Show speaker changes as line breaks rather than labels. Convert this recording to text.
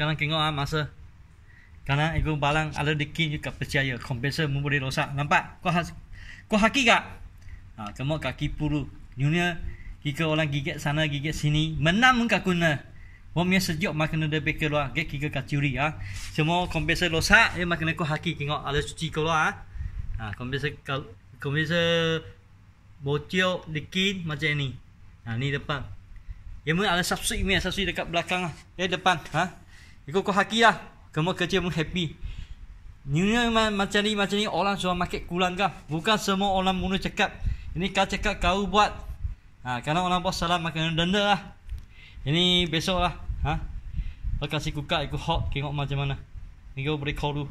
kanan tengok ah masa karena ego balang ada dikin juga percaya kompresor mu rosak nampak kau has kau haki ah kamu kaki puru dunia kika orang gigit sana gigit sini Menam mun kuna, kena Wong mesti sejuk mak kena debek keluar, gek kiga kacuri ah. Semua kompresor rosak, ya mak kena ko haki tengok ada cuci keluar ah. Ha, ah, kompresor kompresor bocil dikin macam ni. Ha, ni depan. Ya mun ada subsuit ni, subsuit dekat belakang ah. Ya depan, ha. Ikut kau haki lah Kamu kerja pun happy New Year macam ni macam ni orang suruh makan kulang kah Bukan semua orang mula cakap Ini kau cakap kau buat ha, Kalau orang buat salah makan denda lah Ini besok lah ha? Kau kasih kukak ikut hot tengok macam mana Ini kau beri call dulu